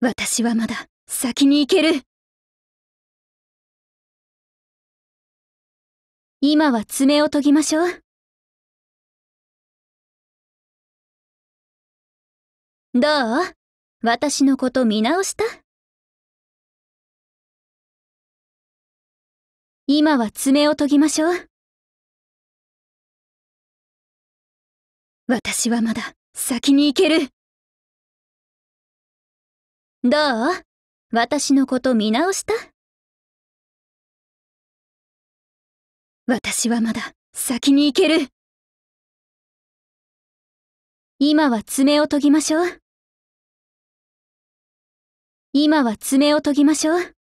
私はまだ先に行ける今は爪を研ぎましょうどう私のこと見直した今は爪を研ぎましょう私はまだ先に行けるどう私のこと見直した私はまだ先に行ける今は爪を研ぎましょう今は爪を研ぎましょう